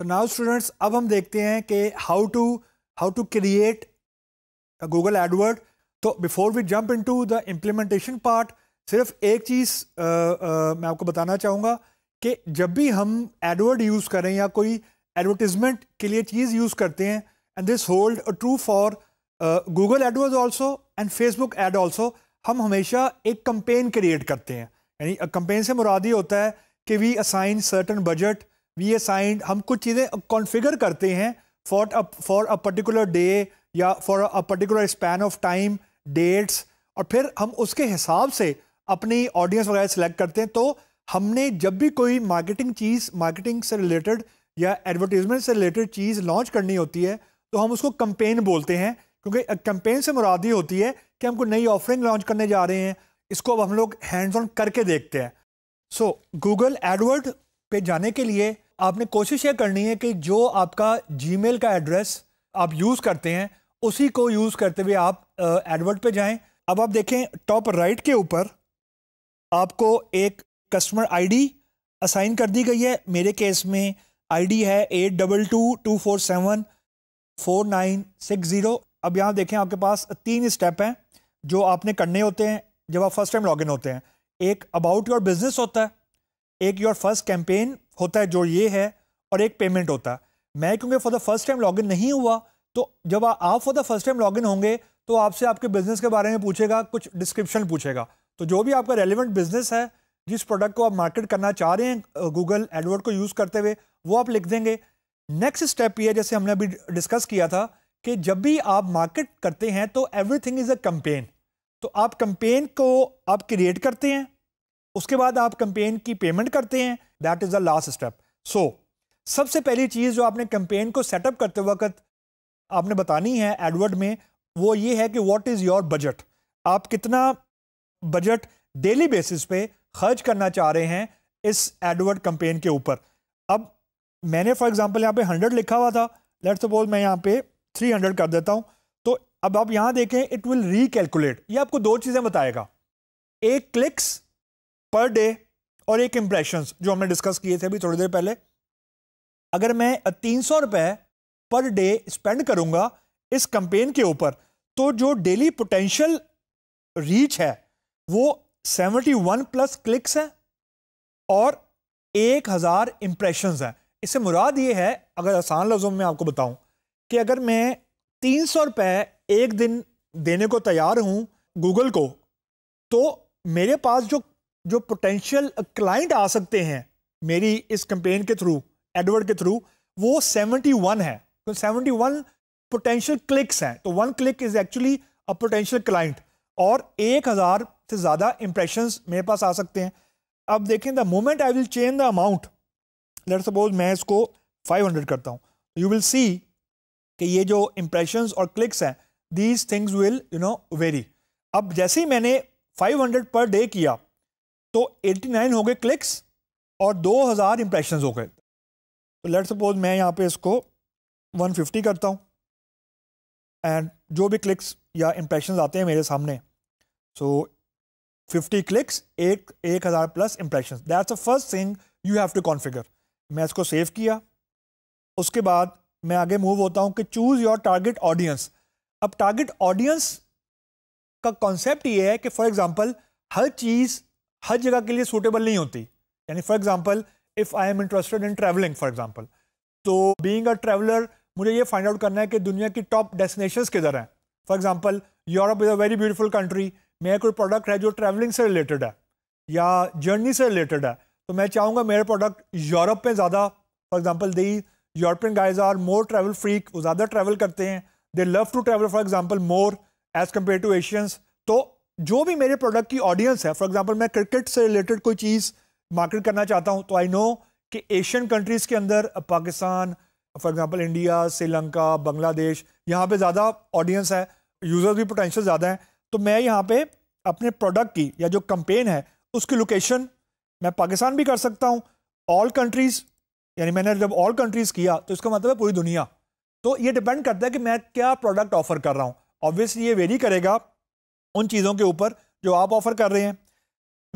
तो now students अब हम देखते हैं कि how to how to create Google AdWord तो before we jump into the implementation part सिर्फ एक चीज़ आ, आ, मैं आपको बताना चाहूँगा कि जब भी हम एडवर्ड यूज़ करें या कोई एडवर्टिजमेंट के लिए चीज़ यूज़ करते हैं and this hold true for Google AdWord also and Facebook ad also हम हमेशा एक कंपेन क्रिएट करते हैं यानी कंपेन से मुरादी होता है कि we assign certain budget we assigned हम कुछ चीज़ें कॉन्फ़िगर करते हैं for for a particular day या for a particular span of time dates और फिर हम उसके हिसाब से अपनी ऑडियंस वगैरह सेलेक्ट करते हैं तो हमने जब भी कोई मार्केटिंग चीज़ मार्केटिंग से रिलेटेड या एडवर्टीजमेंट से रिलेटेड चीज़ लॉन्च करनी होती है तो हम उसको कंपेन बोलते हैं क्योंकि कंपेन से मुराद होती है कि हमको नई ऑफरिंग लॉन्च करने जा रहे हैं इसको अब हम लोग हैंड्स ऑन करके देखते हैं सो गूगल एडवर्ड पे जाने के लिए आपने कोशिश ये करनी है कि जो आपका जीमेल का एड्रेस आप यूज़ करते हैं उसी को यूज़ करते हुए आप एडवर्ट पे जाएं अब आप देखें टॉप राइट के ऊपर आपको एक कस्टमर आईडी असाइन कर दी गई है मेरे केस में आईडी है eight double two two four seven four nine six zero अब यहाँ देखें आपके पास तीन स्टेप हैं जो आपने करने होते हैं जब आप फर्स्ट टाइम लॉगिन होते हैं एक अबाउट योर बिजनेस होता है एक योर फर्स्ट कैंपेन होता है जो ये है और एक पेमेंट होता है मैं क्योंकि for the first time login नहीं हुआ तो जब आप for the first time login होंगे तो आपसे आपके बिजनेस के बारे में पूछेगा कुछ डिस्क्रिप्शन पूछेगा तो जो भी आपका रेलिवेंट बिजनेस है जिस प्रोडक्ट को आप मार्केट करना चाह रहे हैं गूगल एडवर्ड को यूज़ करते हुए वो आप लिख देंगे नेक्स्ट स्टेप ये जैसे हमने अभी डिस्कस किया था कि जब भी आप मार्केट करते हैं तो एवरीथिंग इज़ अ कंपेन तो आप कंपेन को आप क्रिएट करते हैं उसके बाद आप कंपेन की पेमेंट करते हैं that is the last step so सबसे पहली चीज़ जो आपने कंपेन को सेटअप करते वक्त आपने बतानी है एडवर्ड में वो ये है कि व्हाट इज़ योर बजट आप कितना बजट डेली बेसिस पे खर्च करना चाह रहे हैं इस एडवर्ड कंपेन के ऊपर अब मैंने फॉर एग्जांपल यहाँ पे हंड्रेड लिखा हुआ था लेट्स सपोज मैं यहाँ पे थ्री हंड्रेड कर देता हूँ तो अब आप यहाँ देखें इट विल रीकैलकुलेट ये आपको दो चीज़ें बताएगा एक क्लिक्स पर डे और एक इंप्रेशन जो हमने डिस्कस किए थे अभी थोड़ी देर पहले अगर मैं तीन सौ रुपए पर डे स्पेंड करूंगा इस कंपेन के ऊपर तो जो डेली पोटेंशियल रीच है वो 71 प्लस क्लिक्स हैं और 1000 इम्प्रेशंस हैं इससे मुराद ये है अगर आसान लफ्ज़ों में आपको बताऊं कि अगर मैं तीन सौ रुपए एक दिन देने को तैयार हूं गूगल को तो मेरे पास जो जो पोटेंशियल क्लाइंट आ सकते हैं मेरी इस कंपेन के थ्रू एडवर्ड के थ्रू वो 71 है तो 71 पोटेंशियल क्लिक्स हैं तो one click is actually a potential client और 1000 से ज़्यादा इंप्रेशंस मेरे पास आ सकते हैं अब देखें the moment I will change the amount let suppose मैं इसको 500 करता हूँ यू विल सी कि ये जो इंप्रेशन और क्लिक्स हैं these things will you know very अब जैसे ही मैंने हंड्रेड पर डे किया तो 89 हो गए क्लिक्स और 2000 इंप्रेशन हो गए तो लेट सपोज मैं यहाँ पे इसको 150 करता हूँ एंड जो भी क्लिक्स या इंप्रेशन आते हैं मेरे सामने सो फिफ्टी क्लिक्स एक एक हज़ार plus impression that's a first thing you have to configure मैं इसको सेव किया उसके बाद मैं आगे मूव होता हूँ कि चूज़ योर टारगेट ऑडियंस अब टारगेट ऑडियंस का कॉन्सेप्ट ये है कि फॉर एग्जाम्पल हर चीज़ हर जगह के लिए सूटेबल नहीं होती यानी for example if I am interested in travelling for example तो बींग अ ट्रैवलर मुझे ये फाइंड आउट करना है कि दुनिया की टॉप डेस्टिनेशन किधर हैं for example Europe is a very beautiful country मेरा कोई प्रोडक्ट है जो ट्रैवलिंग से रिलेटेड है या जर्नी से रिलेटेड है तो मैं चाहूँगा मेरा प्रोडक्ट यूरोप में ज़्यादा for example they European guys are more travel freak वो ज़्यादा ट्रैवल करते हैं they love to travel for example more as compare to Asians तो जो भी मेरे प्रोडक्ट की ऑडियंस है फॉर एग्जाम्पल मैं क्रिकेट से रिलेटेड कोई चीज़ मार्केट करना चाहता हूँ तो आई नो कि एशियन कंट्रीज़ के अंदर Pakistan for example India Sri Lanka Bangladesh यहाँ पे ज़्यादा ऑडियंस है यूज़र्स भी पोटेंशियल ज़्यादा हैं तो मैं यहाँ पर अपने प्रोडक्ट की या जो कंपेन है उसकी लोकेशन मैं पाकिस्तान भी कर सकता हूँ ऑल कंट्रीज़ यानी मैंने जब ऑल कंट्रीज़ किया तो इसका मतलब है पूरी दुनिया तो ये डिपेंड करता है कि मैं क्या प्रोडक्ट ऑफर कर रहा हूँ ऑब्वियसली ये वेरी करेगा उन चीज़ों के ऊपर जो आप ऑफ़र कर रहे हैं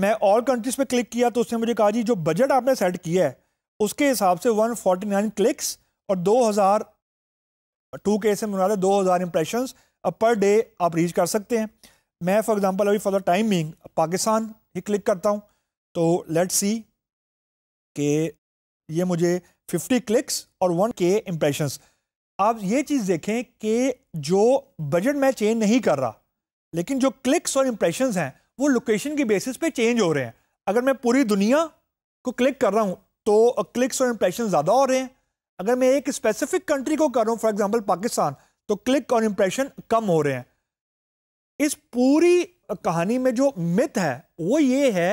मैं और कंट्रीज़ पे क्लिक किया तो उसने मुझे कहा जी जो बजट आपने सेट किया है उसके हिसाब से 149 क्लिक्स और 2000 टू के से दो 2000 इंप्रेशंस पर डे आप रीच कर सकते हैं मैं फॉर एग्जांपल अभी फॉर द टाइमिंग पाकिस्तान ही क्लिक करता हूं तो लेट सी कि ये मुझे 50 क्लिक्स और 1 के इम्प्रेशन आप ये चीज़ देखें कि जो बजट मैं चेंज नहीं कर रहा लेकिन जो क्लिक्स और इंप्रेशन हैं वो लोकेशन की बेसिस पे चेंज हो रहे हैं अगर मैं पूरी दुनिया को क्लिक कर रहा हूँ तो क्लिक्स और इंप्रेशन ज़्यादा हो रहे हैं अगर मैं एक स्पेसिफिक कंट्री को कर रहा हूँ फॉर एग्जाम्पल पाकिस्तान तो क्लिक और इंप्रेशन कम हो रहे हैं इस पूरी कहानी में जो मिथ है वो ये है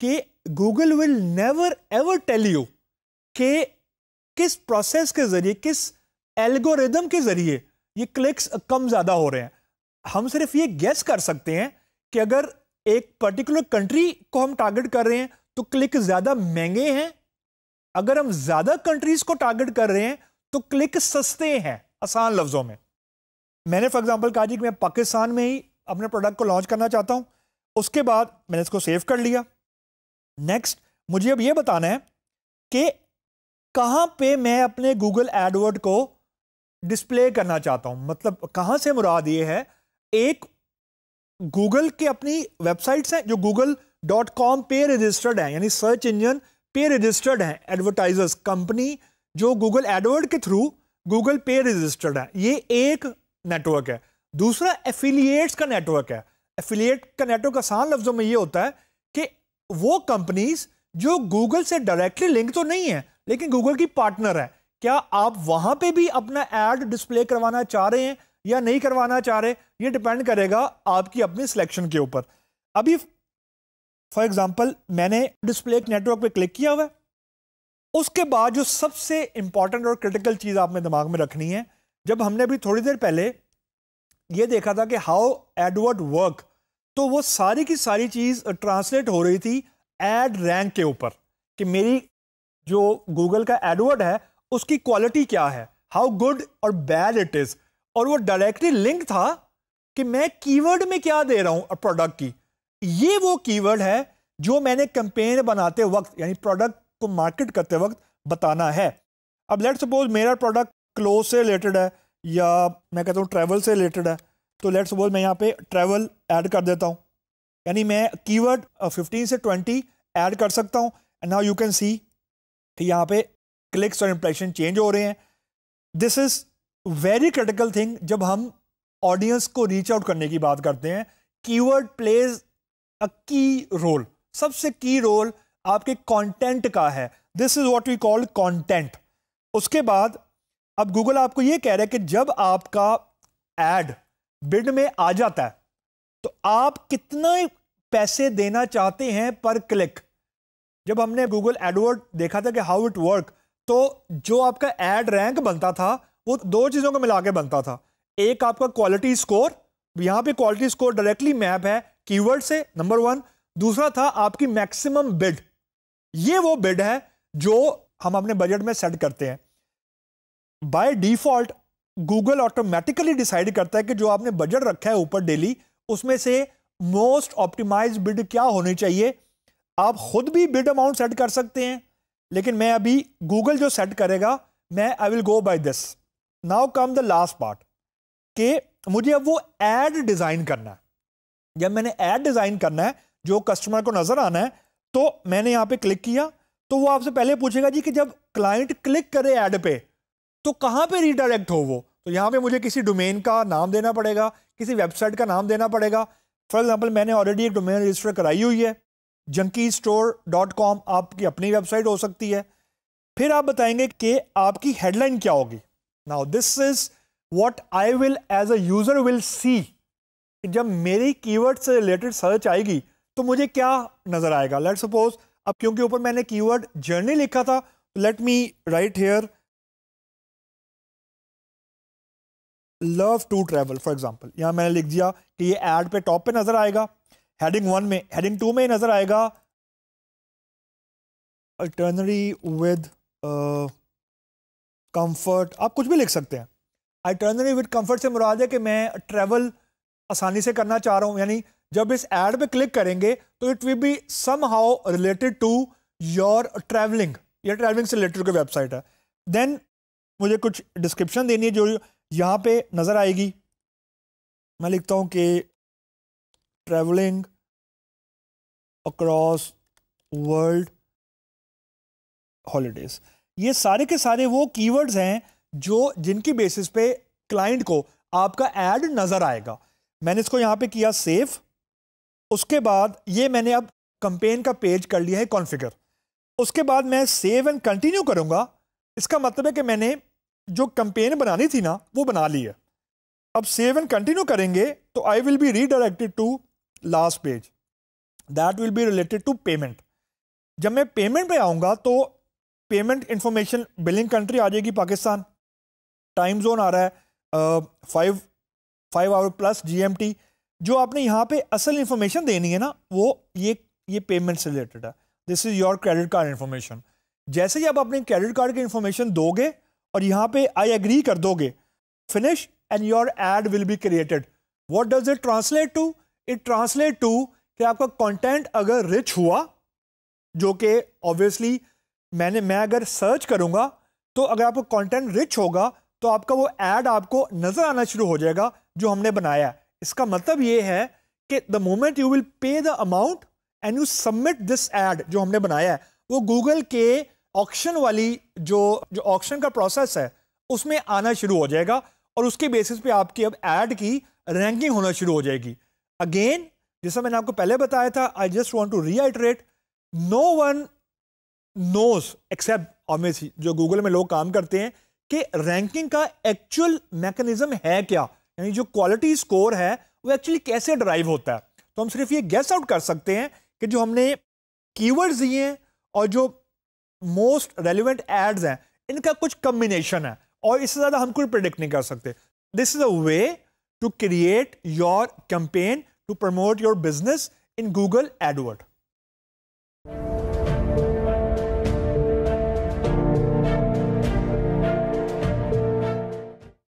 कि Google will never ever tell you कि किस प्रोसेस के ज़रिए किस एल्गोरिदम के ज़रिए ये क्लिक्स कम ज़्यादा हो रहे हैं हम सिर्फ ये गैस कर सकते हैं कि अगर एक पर्टिकुलर कंट्री को हम टारगेट कर रहे हैं तो क्लिक ज्यादा महंगे हैं अगर हम ज्यादा कंट्रीज को टारगेट कर रहे हैं तो क्लिक सस्ते हैं आसान लफ्जों में मैंने फॉर एग्जांपल कहा जी कि मैं पाकिस्तान में ही अपने प्रोडक्ट को लॉन्च करना चाहता हूं उसके बाद मैंने इसको सेव कर लिया नेक्स्ट मुझे अब ये बताना है कि कहाँ पे मैं अपने गूगल एडवर्ड को डिस्प्ले करना चाहता हूँ मतलब कहाँ से मुराद ये है एक गूगल के अपनी वेबसाइट्स हैं जो गूगल डॉट कॉम पे रजिस्टर्ड है यानी सर्च इंजन पे रजिस्टर्ड है एडवर्टाइजर्स कंपनी जो गूगल एडवर्ड के थ्रू गूगल पे रजिस्टर्ड है ये एक नेटवर्क है दूसरा एफिलिएट्स का नेटवर्क है एफिलिएट का नेटवर्क आसान लफ्जों में ये होता है कि वो कंपनीज जो गूगल से डायरेक्टली लिंक तो नहीं है लेकिन गूगल की पार्टनर है क्या आप वहां पे भी अपना एड डिस्प्ले करवाना चाह रहे हैं या नहीं करवाना चाह रहे ये डिपेंड करेगा आपकी अपनी सिलेक्शन के ऊपर अभी फॉर एग्जांपल मैंने डिस्प्ले नेटवर्क पे क्लिक किया हुआ है उसके बाद जो सबसे इंपॉर्टेंट और क्रिटिकल चीज़ आपने दिमाग में रखनी है जब हमने अभी थोड़ी देर पहले ये देखा था कि हाउ एडवर्ड वर्क तो वो सारी की सारी चीज़ ट्रांसलेट हो रही थी एड रैंक के ऊपर कि मेरी जो गूगल का एडवर्ड है उसकी क्वालिटी क्या है हाउ गुड और बैड इट इज़ और वो डायरेक्टली लिंक था कि मैं कीवर्ड में क्या दे रहा हूं प्रोडक्ट की ये वो कीवर्ड है जो मैंने कंपेन बनाते वक्त यानी प्रोडक्ट को मार्केट करते वक्त बताना है अब लेट सपोज मेरा प्रोडक्ट क्लोज से रिलेटेड है या मैं कहता हूँ ट्रैवल से रिलेटेड है तो लेट सपोज मैं यहाँ पे ट्रैवल ऐड कर देता हूँ यानी मैं कीवर्ड 15 से 20 ऐड कर सकता हूँ and now you can see कि यहाँ पे क्लिक्स और इम्प्रेशन चेंज हो रहे हैं this is very critical thing जब हम ऑडियंस को रीच आउट करने की बात करते हैं कीवर्ड प्लेज अ की रोल सबसे की रोल आपके कंटेंट का है this is what we called content उसके बाद अब गूगल आपको ये कह रहा है कि जब आपका एड बिड में आ जाता है तो आप कितना पैसे देना चाहते हैं पर क्लिक जब हमने गूगल एडवर्ड देखा था कि हाउ इट वर्क तो जो आपका एड रैंक बनता था वो दो चीज़ों को मिला के बनता था एक आपका क्वालिटी स्कोर यहाँ पे क्वालिटी स्कोर डायरेक्टली मैप है कीवर्ड से नंबर वन दूसरा था आपकी मैक्सिमम बिड ये वो बिड है जो हम अपने बजट में सेट करते हैं by default Google automatically decide करता है कि जो आपने बजट रखा है ऊपर डेली उसमें से मोस्ट ऑप्टिमाइज बिड क्या होनी चाहिए आप खुद भी बिड अमाउंट सेट कर सकते हैं लेकिन मैं अभी गूगल जो सेट करेगा मैं I will go by this now come the last part कि मुझे अब वो एड डिज़ाइन करना है जब मैंने एड डिज़ाइन करना है जो कस्टमर को नज़र आना है तो मैंने यहाँ पे क्लिक किया तो वो आपसे पहले पूछेगा जी कि जब क्लाइंट क्लिक करे एड पे तो कहाँ पे रिडायरेक्ट हो वो तो यहाँ पे मुझे किसी डोमेन का नाम देना पड़ेगा किसी वेबसाइट का नाम देना पड़ेगा फॉर एग्जाम्पल मैंने ऑलरेडी एक डोमेन रजिस्टर कराई हुई है जंकी स्टोर डॉट कॉम आपकी अपनी वेबसाइट हो सकती है फिर आप बताएंगे कि आपकी हेडलाइन क्या होगी now this is what I will as a user will see जब मेरी कीवर्ड से रिलेटेड सर्च आएगी तो मुझे क्या नजर आएगा लेट सपोज अब क्योंकि ऊपर मैंने कीवर्ड जर्नी लिखा था let me write here love to travel for example यहां मैंने लिख दिया कि ये एड पे टॉप पे नजर आएगा हेडिंग वन में हेडिंग टू में नजर आएगा अल्टरनरी विद कंफर्ट आप कुछ भी लिख सकते हैं आइटर्नरी विद कंफर्ट से मुराद है कि मैं ट्रैवल आसानी से करना चाह रहा हूँ यानी जब इस एड पे क्लिक करेंगे तो it will be somehow related to your travelling या ट्रैवलिंग से रिलेटेड कोई वेबसाइट है देन मुझे कुछ डिस्क्रिप्शन देनी है जो यहाँ पे नज़र आएगी मैं लिखता हूँ कि ट्रैवलिंग अक्रॉस वर्ल्ड हॉलीडेज़ ये सारे के सारे वो कीवर्ड्स हैं जो जिनकी बेसिस पे क्लाइंट को आपका एड नज़र आएगा मैंने इसको यहाँ पे किया सेव उसके बाद ये मैंने अब कंपेन का पेज कर लिया है कॉन्फ़िगर उसके बाद मैं सेव एंड कंटिन्यू करूँगा इसका मतलब है कि मैंने जो कंपेन बनानी थी ना वो बना ली है अब सेव एंड कंटिन्यू करेंगे तो I will be redirected to last page that will be related to payment जब मैं पेमेंट पे आऊँगा तो पेमेंट इन्फॉर्मेशन बिलिंग कंट्री आ जाएगी पाकिस्तान टाइम जोन आ रहा है five five hour plus GMT जो आपने यहाँ पे असल इन्फॉर्मेशन देनी है ना वो ये ये पेमेंट से रिलेटेड है this is your credit card information जैसे ही आप अपने क्रेडिट कार्ड की इन्फॉर्मेशन दोगे और यहाँ पे आई एग्री कर दोगे finish and your ad will be created what does it translate to it translate to कि आपका कॉन्टेंट अगर रिच हुआ जो कि ऑब्वियसली मैंने मैं अगर सर्च करूँगा तो अगर आपका कॉन्टेंट रिच होगा तो आपका वो एड आपको नज़र आना शुरू हो जाएगा जो हमने बनाया इसका मतलब ये है कि the moment you will pay the amount and you submit this ad जो हमने बनाया है वो गूगल के ऑक्शन वाली जो जो ऑक्शन का प्रोसेस है उसमें आना शुरू हो जाएगा और उसके बेसिस पे आपकी अब एड की रैंकिंग होना शुरू हो जाएगी अगेन जैसा मैंने आपको पहले बताया था I just want to reiterate no one knows except obviously जो गूगल में लोग काम करते हैं कि रैंकिंग का एक्चुअल मैकेनिज्म है क्या यानी जो क्वालिटी स्कोर है वो एक्चुअली कैसे ड्राइव होता है तो हम सिर्फ ये गैस आउट कर सकते हैं कि जो हमने कीवर्ड्स दिए हैं और जो मोस्ट रेलिवेंट एड्स हैं इनका कुछ कम्बिनेशन है और इससे ज़्यादा हम कुछ प्रिडिक्ट नहीं कर सकते this is a way to create your campaign to promote your business in Google Edward